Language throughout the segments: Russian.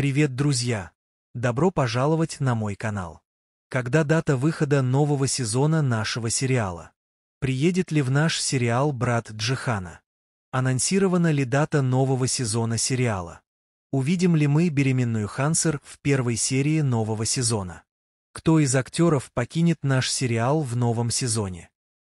Привет, друзья! Добро пожаловать на мой канал. Когда дата выхода нового сезона нашего сериала? Приедет ли в наш сериал брат Джихана? Анонсирована ли дата нового сезона сериала? Увидим ли мы беременную Хансер в первой серии нового сезона? Кто из актеров покинет наш сериал в новом сезоне?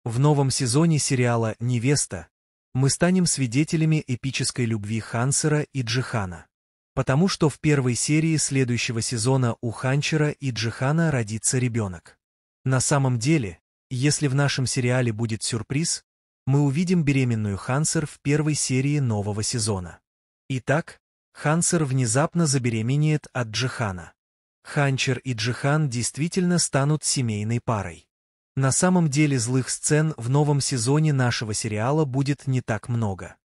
В новом сезоне сериала «Невеста» мы станем свидетелями эпической любви Хансера и Джихана потому что в первой серии следующего сезона у Ханчера и Джихана родится ребенок. На самом деле, если в нашем сериале будет сюрприз, мы увидим беременную Хансер в первой серии нового сезона. Итак, Хансер внезапно забеременеет от Джихана. Ханчер и Джихан действительно станут семейной парой. На самом деле злых сцен в новом сезоне нашего сериала будет не так много.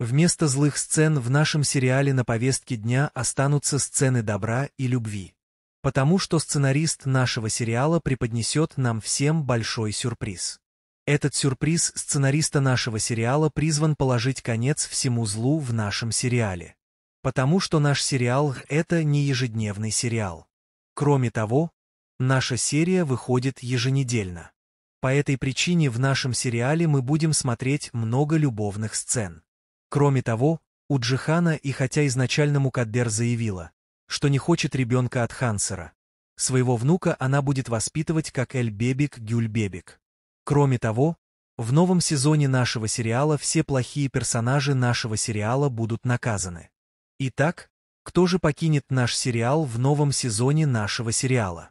Вместо злых сцен в нашем сериале на повестке дня останутся сцены добра и любви. Потому что сценарист нашего сериала преподнесет нам всем большой сюрприз. Этот сюрприз сценариста нашего сериала призван положить конец всему злу в нашем сериале. Потому что наш сериал – это не ежедневный сериал. Кроме того, наша серия выходит еженедельно. По этой причине в нашем сериале мы будем смотреть много любовных сцен. Кроме того, у Джихана и хотя изначально Мукаддер заявила, что не хочет ребенка от Хансера, своего внука она будет воспитывать как Эль-Бебик Гюль-Бебик. Кроме того, в новом сезоне нашего сериала все плохие персонажи нашего сериала будут наказаны. Итак, кто же покинет наш сериал в новом сезоне нашего сериала?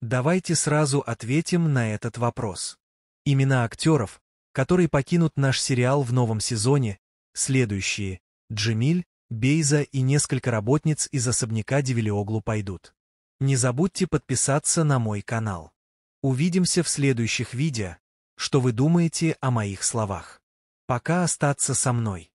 Давайте сразу ответим на этот вопрос. Имена актеров, которые покинут наш сериал в новом сезоне, Следующие – Джемиль, Бейза и несколько работниц из особняка Девилиоглу пойдут. Не забудьте подписаться на мой канал. Увидимся в следующих видео, что вы думаете о моих словах. Пока остаться со мной.